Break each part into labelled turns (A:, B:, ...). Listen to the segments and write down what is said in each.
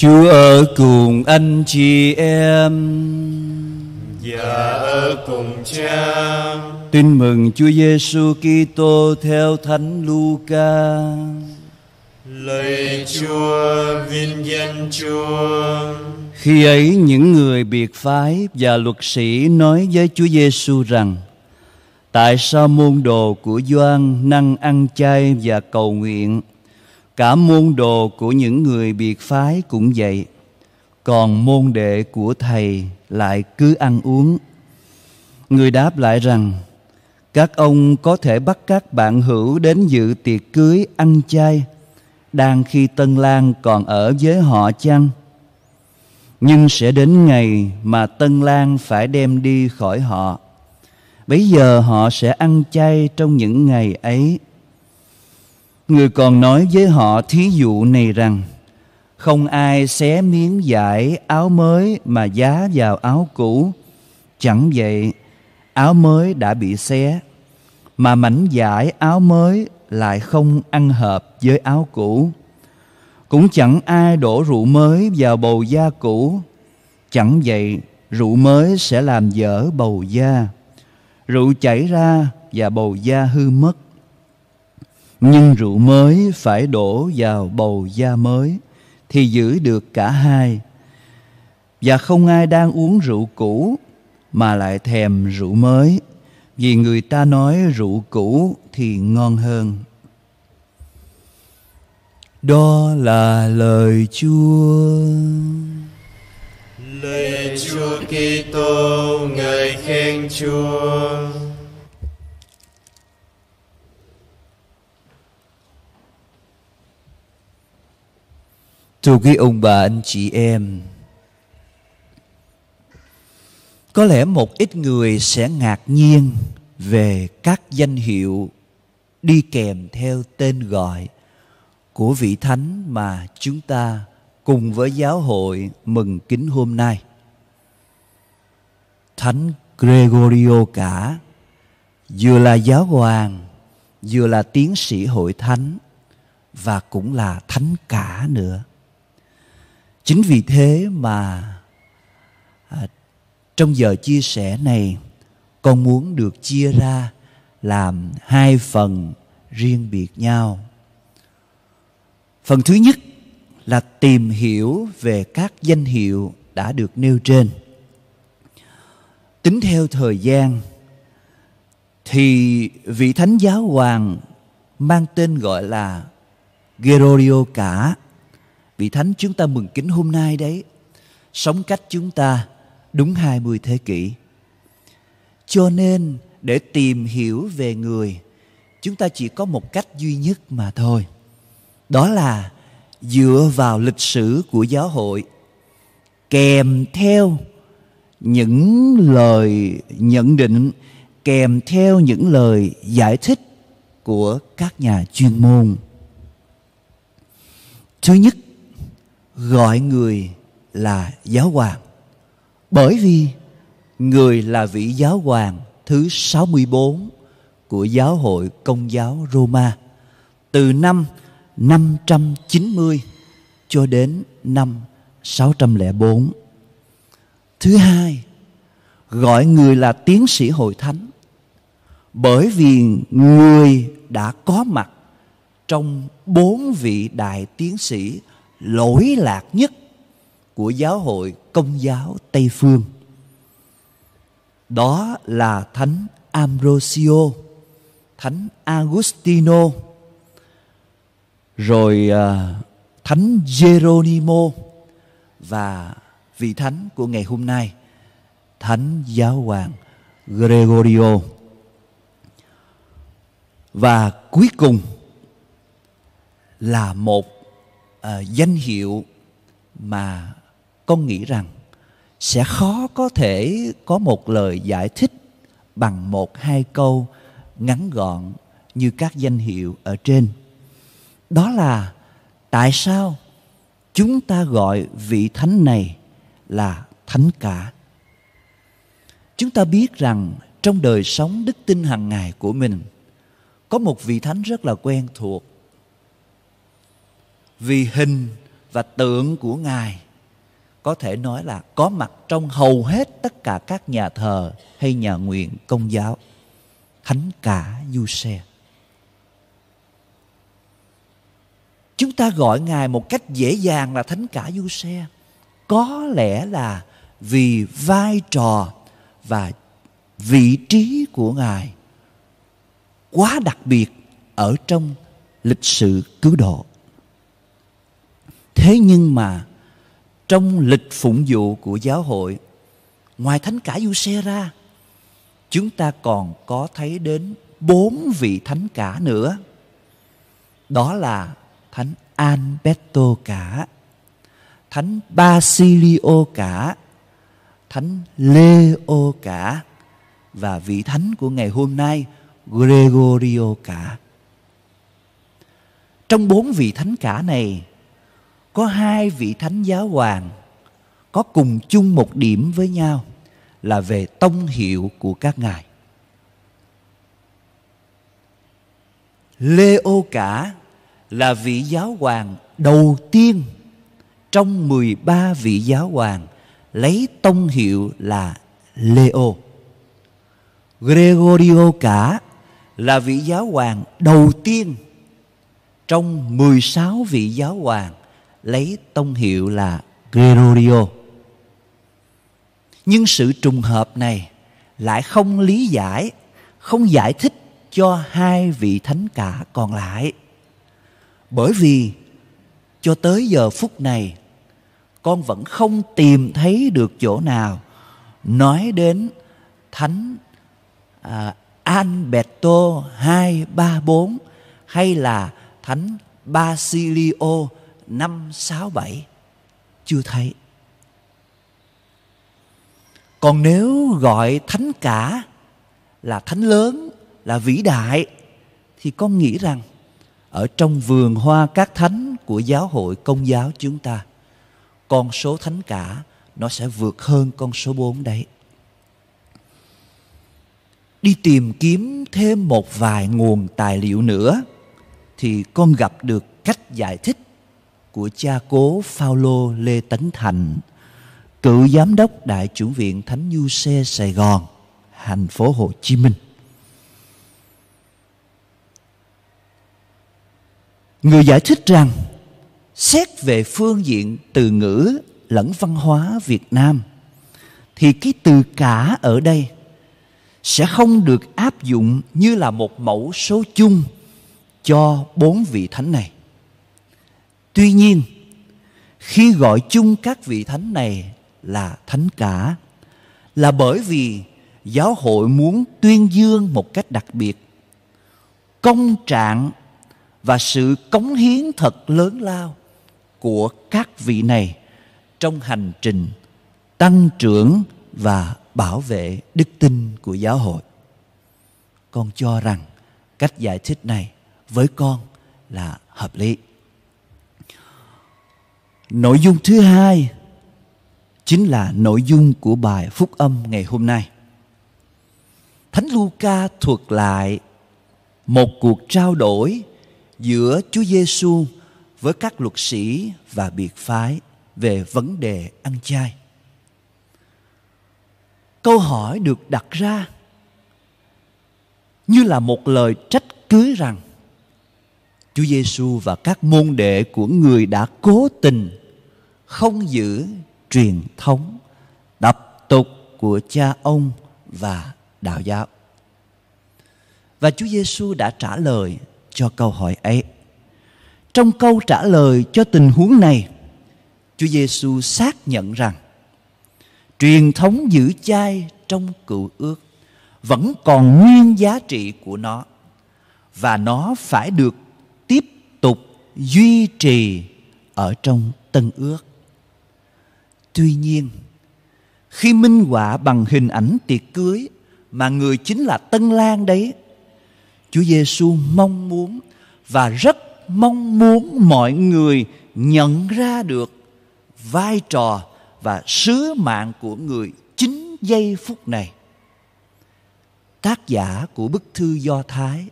A: Chúa ở cùng anh chị em và dạ ở cùng cha. Tin mừng Chúa Giêsu Kitô theo Thánh Luca. Lạy Chúa vinh danh Chúa. Khi ấy những người biệt phái và luật sĩ nói với Chúa Giêsu rằng: Tại sao môn đồ của Gioan năng ăn chay và cầu nguyện cả môn đồ của những người biệt phái cũng vậy còn môn đệ của thầy lại cứ ăn uống người đáp lại rằng các ông có thể bắt các bạn hữu đến dự tiệc cưới ăn chay đang khi tân lang còn ở với họ chăng nhưng sẽ đến ngày mà tân lang phải đem đi khỏi họ bấy giờ họ sẽ ăn chay trong những ngày ấy Người còn nói với họ thí dụ này rằng Không ai xé miếng vải áo mới mà giá vào áo cũ Chẳng vậy áo mới đã bị xé Mà mảnh vải áo mới lại không ăn hợp với áo cũ Cũng chẳng ai đổ rượu mới vào bầu da cũ Chẳng vậy rượu mới sẽ làm dở bầu da Rượu chảy ra và bầu da hư mất nhưng rượu mới phải đổ vào bầu da mới thì giữ được cả hai và không ai đang uống rượu cũ mà lại thèm rượu mới vì người ta nói rượu cũ thì ngon hơn đó là lời Chúa. Lời Chúa Kitô, ngài khen Chúa. Thưa quý ông bà anh chị em Có lẽ một ít người sẽ ngạc nhiên về các danh hiệu đi kèm theo tên gọi của vị thánh mà chúng ta cùng với giáo hội mừng kính hôm nay. Thánh Gregorio cả, vừa là giáo hoàng, vừa là tiến sĩ hội thánh và cũng là thánh cả nữa chính vì thế mà à, trong giờ chia sẻ này con muốn được chia ra làm hai phần riêng biệt nhau phần thứ nhất là tìm hiểu về các danh hiệu đã được nêu trên tính theo thời gian thì vị thánh giáo hoàng mang tên gọi là Gregorio cả Vị Thánh chúng ta mừng kính hôm nay đấy Sống cách chúng ta đúng 20 thế kỷ Cho nên để tìm hiểu về người Chúng ta chỉ có một cách duy nhất mà thôi Đó là dựa vào lịch sử của giáo hội Kèm theo những lời nhận định Kèm theo những lời giải thích của các nhà chuyên môn thứ nhất gọi người là giáo hoàng bởi vì người là vị giáo hoàng thứ 64 của giáo hội công giáo Roma từ năm 590 cho đến năm 604. Thứ hai, gọi người là tiến sĩ hội thánh bởi vì người đã có mặt trong bốn vị đại tiến sĩ lỗi lạc nhất của giáo hội công giáo Tây Phương. Đó là Thánh Ambrosio, Thánh Agustino, rồi à, Thánh Geronimo và vị thánh của ngày hôm nay, Thánh Giáo hoàng Gregorio. Và cuối cùng là một Ờ, danh hiệu mà con nghĩ rằng sẽ khó có thể có một lời giải thích bằng một hai câu ngắn gọn như các danh hiệu ở trên đó là tại sao chúng ta gọi vị thánh này là thánh cả chúng ta biết rằng trong đời sống đức tin hàng ngày của mình có một vị thánh rất là quen thuộc vì hình và tượng của ngài có thể nói là có mặt trong hầu hết tất cả các nhà thờ hay nhà nguyện công giáo thánh cả du xe chúng ta gọi ngài một cách dễ dàng là thánh cả du xe có lẽ là vì vai trò và vị trí của ngài quá đặc biệt ở trong lịch sử cứu độ Thế nhưng mà trong lịch phụng vụ của giáo hội, ngoài thánh cả Giuse ra, chúng ta còn có thấy đến bốn vị thánh cả nữa. Đó là thánh Alberto cả, thánh Basilio cả, thánh Leo cả và vị thánh của ngày hôm nay Gregorio cả. Trong bốn vị thánh cả này có hai vị thánh giáo hoàng có cùng chung một điểm với nhau là về tông hiệu của các ngài. Lê Ô Cả là vị giáo hoàng đầu tiên trong 13 vị giáo hoàng lấy tông hiệu là Leo. Gregorio Cả là vị giáo hoàng đầu tiên trong 16 vị giáo hoàng lấy tông hiệu là Gregorio. Nhưng sự trùng hợp này lại không lý giải, không giải thích cho hai vị thánh cả còn lại. Bởi vì cho tới giờ phút này con vẫn không tìm thấy được chỗ nào nói đến thánh à, Alberto 234 hay là thánh Basilio 5, 6, 7 chưa thấy. Còn nếu gọi thánh cả là thánh lớn, là vĩ đại thì con nghĩ rằng ở trong vườn hoa các thánh của giáo hội công giáo chúng ta con số thánh cả nó sẽ vượt hơn con số 4 đấy. Đi tìm kiếm thêm một vài nguồn tài liệu nữa thì con gặp được cách giải thích của cha cố Phaolô Lê Tấn Thành, cựu giám đốc Đại chủng viện Thánh Du Xe Sài Gòn, thành phố Hồ Chí Minh. Người giải thích rằng xét về phương diện từ ngữ lẫn văn hóa Việt Nam thì cái từ cả ở đây sẽ không được áp dụng như là một mẫu số chung cho bốn vị thánh này Tuy nhiên, khi gọi chung các vị thánh này là thánh cả là bởi vì giáo hội muốn tuyên dương một cách đặc biệt công trạng và sự cống hiến thật lớn lao của các vị này trong hành trình tăng trưởng và bảo vệ đức tin của giáo hội. Con cho rằng cách giải thích này với con là hợp lý. Nội dung thứ hai chính là nội dung của bài phúc âm ngày hôm nay. Thánh Luca thuật lại một cuộc trao đổi giữa Chúa Giêsu với các luật sĩ và biệt phái về vấn đề ăn chay. Câu hỏi được đặt ra như là một lời trách cứ rằng Chúa Giêsu và các môn đệ của người đã cố tình không giữ truyền thống tập tục của cha ông và đạo giáo. Và Chúa Giêsu đã trả lời cho câu hỏi ấy. Trong câu trả lời cho tình huống này, Chúa Giêsu xác nhận rằng truyền thống giữ chay trong cựu ước vẫn còn nguyên giá trị của nó và nó phải được duy trì ở trong tân ước. Tuy nhiên, khi minh họa bằng hình ảnh tiệc cưới mà người chính là tân lang đấy, Chúa Giêsu mong muốn và rất mong muốn mọi người nhận ra được vai trò và sứ mạng của người chính giây phút này. Tác giả của bức thư Do Thái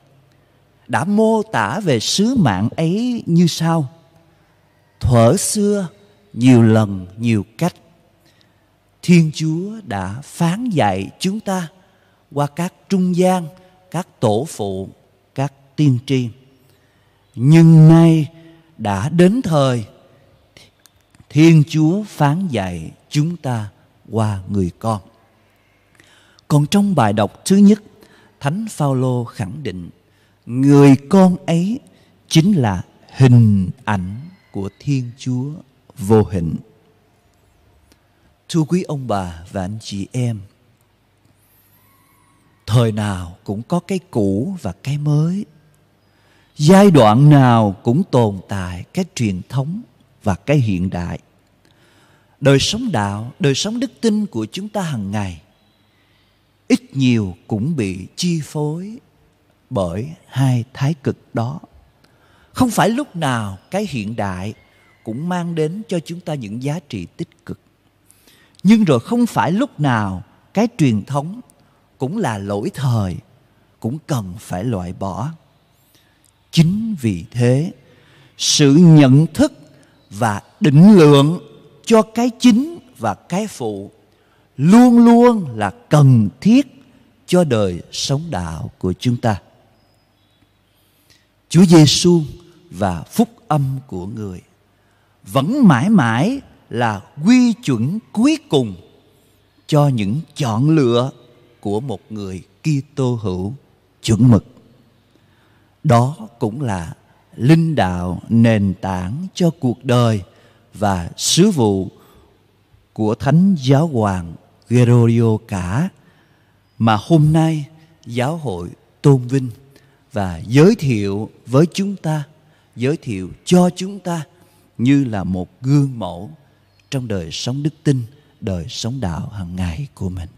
A: đã mô tả về sứ mạng ấy như sau thuở xưa nhiều lần nhiều cách thiên chúa đã phán dạy chúng ta qua các trung gian các tổ phụ các tiên tri nhưng nay đã đến thời thiên chúa phán dạy chúng ta qua người con còn trong bài đọc thứ nhất thánh phaolô khẳng định người con ấy chính là hình ảnh của Thiên Chúa vô hình. Thưa quý ông bà và anh chị em, thời nào cũng có cái cũ và cái mới. Giai đoạn nào cũng tồn tại cái truyền thống và cái hiện đại. Đời sống đạo, đời sống đức tin của chúng ta hàng ngày ít nhiều cũng bị chi phối bởi hai thái cực đó không phải lúc nào cái hiện đại cũng mang đến cho chúng ta những giá trị tích cực nhưng rồi không phải lúc nào cái truyền thống cũng là lỗi thời cũng cần phải loại bỏ chính vì thế sự nhận thức và định lượng cho cái chính và cái phụ luôn luôn là cần thiết cho đời sống đạo của chúng ta Chúa Giêsu và phúc âm của người vẫn mãi mãi là quy chuẩn cuối cùng cho những chọn lựa của một người Kitô hữu chuẩn mực. Đó cũng là linh đạo nền tảng cho cuộc đời và sứ vụ của Thánh Giáo Hoàng Gregorio cả mà hôm nay giáo hội tôn vinh và giới thiệu với chúng ta, giới thiệu cho chúng ta như là một gương mẫu trong đời sống đức tin, đời sống đạo hàng ngày của mình.